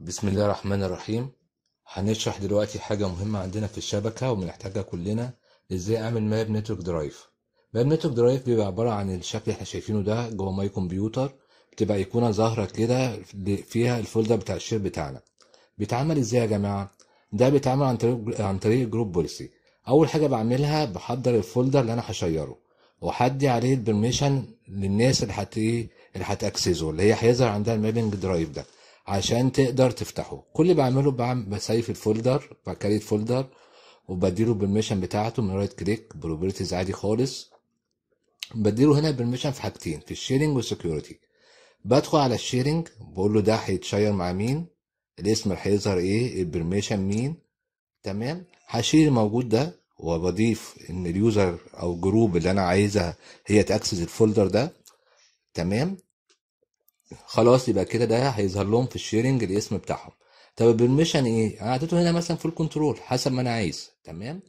بسم الله الرحمن الرحيم هنشرح دلوقتي حاجة مهمة عندنا في الشبكة وبنحتاجها كلنا ازاي اعمل ماب نتورك درايف ماب نتورك درايف بيبقى عبارة عن الشكل اللي احنا شايفينه ده جوه ماي كمبيوتر بتبقى ايقونة ظاهرة كده فيها الفولدر بتاع الشير بتاعنا بيتعمل ازاي يا جماعة ده بيتعمل عن طريق عن طريق جروب بوليسي اول حاجة بعملها بحضر الفولدر اللي انا هشيره وحدي عليه البرميشن للناس اللي هت ايه اللي هتاكسسه اللي هي هيظهر عندها المابنج درايف ده عشان تقدر تفتحه كل اللي بعمله بسيف الفولدر بكريت فولدر وبديله بالميشن بتاعته من رايت كليك بروبرتيز عادي خالص بديله هنا بالميشن في حاجتين في الشيرنج والسكيورتي بدخل على الشيرنج بقول له ده هيتشير مع مين الاسم اللي هيظهر ايه البرميشن مين تمام هشيل الموجود ده وبضيف ان اليوزر او جروب اللي انا عايزها هي تاكسس الفولدر ده تمام خلاص يبقى كده ده هيظهر لهم في الشيرنج الاسم بتاعهم طب البرميشن ايه انا اعطيته هنا مثلا فول كنترول حسب ما انا عايز تمام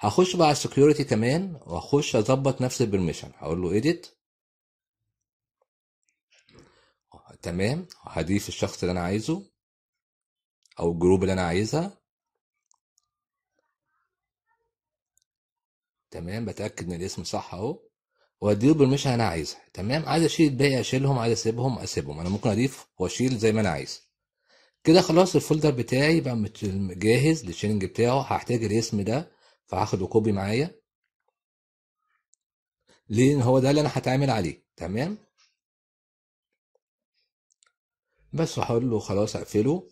هخش بقى على السكيورتي كمان واخش اظبط نفس البرميشن هقول له ايديت تمام هضيف الشخص اللي انا عايزه او الجروب اللي انا عايزها تمام بتاكد ان الاسم صح اهو واديله بالمشي انا عايزها تمام عايز اشيل الباقي اشيلهم عايز اسيبهم اسيبهم انا ممكن اضيف واشيل زي ما انا عايز كده خلاص الفولدر بتاعي بقى جاهز للشيلنج بتاعه هحتاج الاسم ده فهاخده كوبي معايا لان هو ده اللي انا هتعامل عليه تمام بس هقول له خلاص اقفله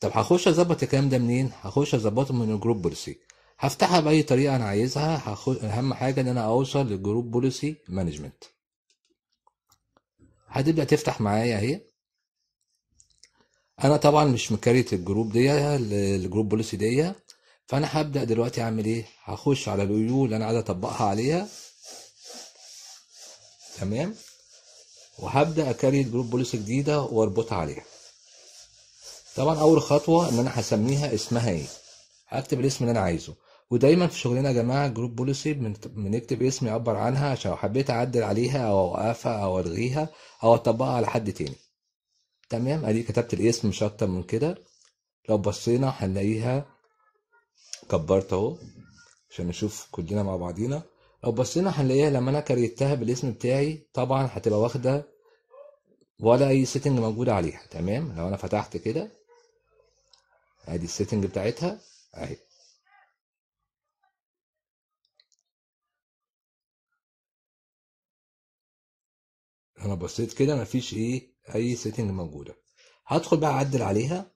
طب هخش اظبط الكلام ده منين هخش اظبطه من الجروب بوليسي هفتحها باي طريقه انا عايزها هاخد اهم حاجه ان انا اوصل للجروب بوليسي مانجمنت هتبدا تفتح معايا اهي انا طبعا مش مكريت الجروب دي الجروب بوليسي دي فانا هبدا دلوقتي اعمل ايه هخش على اليو اللي انا عايز اطبقها عليها تمام وهبدا اكري الجروب بوليسي جديده واربطها عليها طبعا اول خطوه ان انا هسميها اسمها ايه هكتب الاسم اللي انا عايزه ودايما في شغلنا يا جماعه جروب بوليسي بنكتب اسم يعبر عنها عشان لو حبيت اعدل عليها او اوقفها او الغيها او اطبقها على حد تاني تمام ادي كتبت الاسم مش اكتر من كده لو بصينا هنلاقيها كبرت اهو عشان نشوف كلنا مع بعضينا لو بصينا هنلاقيها لما انا كريتها بالاسم بتاعي طبعا هتبقى واخده ولا اي سيتنج موجود عليها تمام لو انا فتحت كده ادي السيتنج بتاعتها اهي انا بصيت كده مفيش ايه اي سيتنج موجودة هدخل بقى اعدل عليها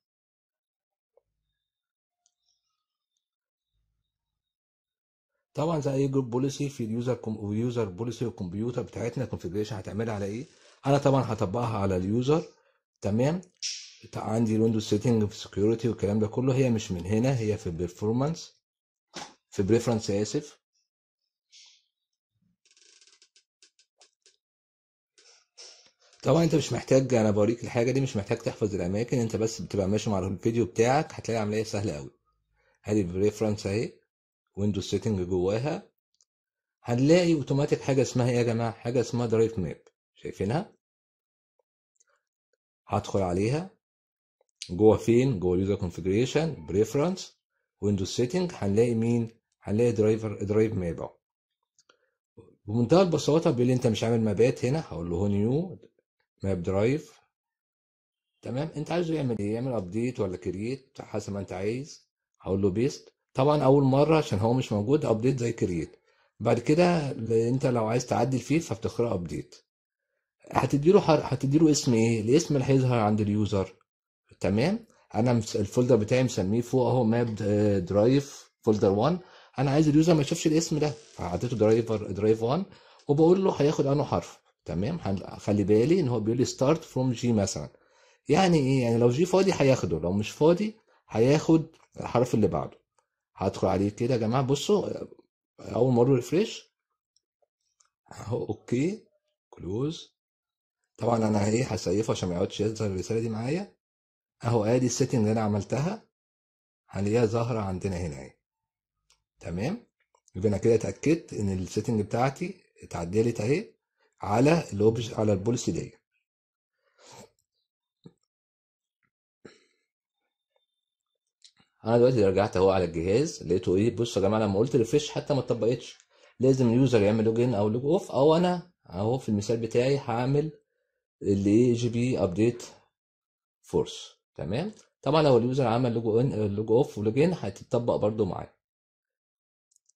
طبعا زي اي جروب بوليسي في اليوزر كوم... يوزر بوليسي والكمبيوتر بتاعتنا كونفجريشن هتعملها على ايه انا طبعا هطبقها على اليوزر تمام عندي ويندوز سيتنج في سكيورتي والكلام ده كله هي مش من هنا هي في البرفورمانس في بريفرنس اسف طبعا انت مش محتاج انا بوريك الحاجه دي مش محتاج تحفظ الاماكن انت بس بتبقى ماشي مع الفيديو بتاعك هتلاقي العمليه سهله قوي هذه الريفرنس اهي ويندوز سيتنج جواها هنلاقي اوتوماتيك حاجه اسمها ايه يا جماعه حاجه اسمها درايف ماب شايفينها هدخل عليها جوه فين جوه اليوزر كونفيجريشن بريفرنس ويندوز سيتنج هنلاقي مين هنلاقي درايفر درايف ماب بمنتهى البساطه بيقول لي انت مش عامل مابات هنا هقول له نيو ماب درايف تمام انت عايزه يعمل ايه يعمل ابديت ولا كرييت حسب ما انت عايز هقول له بيست طبعا اول مره عشان هو مش موجود ابديت زي كرييت بعد كده انت لو عايز تعدل فيه فبتقرا ابديت هتديله حر... هتديله اسم ايه الاسم اللي هيظهر عند اليوزر تمام انا الفولدر بتاعي مسميه فوق اهو ماب درايف فولدر 1 انا عايز اليوزر ما يشوفش الاسم ده فعديته درايفر درايف 1 وبقول له هياخد انه حرف تمام خلي بالي ان هو بيقول لي ستارت فروم جي مثلا يعني ايه يعني لو جي فاضي هياخده لو مش فاضي هياخد الحرف اللي بعده هدخل عليه كده يا جماعه بصوا اول مره ريفريش اهو اوكي كلوز طبعا انا ايه هسيفه عشان ما يقعدش يظهر الرساله دي معايا اهو ادي السيتنج اللي انا عملتها هنلاقيها ظاهره عندنا هنا اهي تمام يبقى انا كده اتاكدت ان السيتنج بتاعتي اتعدلت اهي على الأوبج على البوليسي دي انا دلوقتي رجعت اهو على الجهاز لقيته ايه بصوا يا جماعه لما قلت ريفريش حتى ما اتطبقتش لازم اليوزر يعمل لوج ان او لوج اوف او انا اهو في المثال بتاعي هعمل اللي ايه جي بي ابديت فورس تمام طبعا لو اليوزر عمل لوج ان لوج اوف ولوج ان هتتطبق برده معايا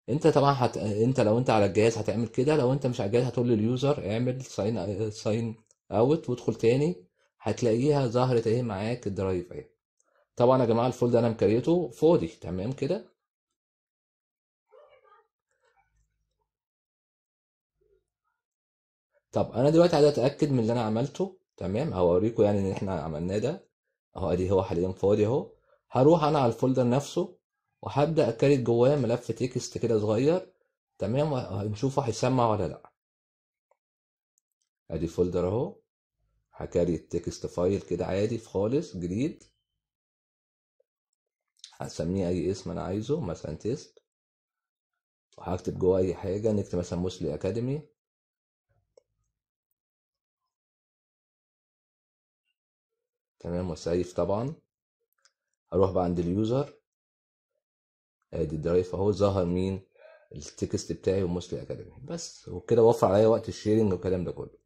انت طبعا هت... انت لو انت على الجهاز هتعمل كده لو انت مش على الجهاز هتقول لليوزر اعمل ساين ساين اوت وادخل تاني هتلاقيها ظهرت اهي معاك الدرايف اهي طبعا يا جماعه الفولد انا مكريته فاضي تمام كده طب انا دلوقتي عايز اتاكد من اللي انا عملته تمام او اوريكم يعني ان احنا عملناه ده اهو ادي هو حاليا فاضي اهو هروح انا على الفولدر نفسه وهبدأ أكريت جواه ملف تكست كده صغير تمام وهنشوفه هيسمع ولا لأ أدي فولدر أهو هكريت تكست فايل كده عادي خالص جديد هسميه أي اسم أنا عايزه مثلا تيست وهكتب جواه أي حاجة نكتب مثلا موسلي أكاديمي تمام وسيف طبعا اروح بقى عند اليوزر ادي آه، الدرايف اهو ظهر مين التكست بتاعي وموسلي اكاديمي بس وكده وفر عليا وقت الشيرنج والكلام ده كله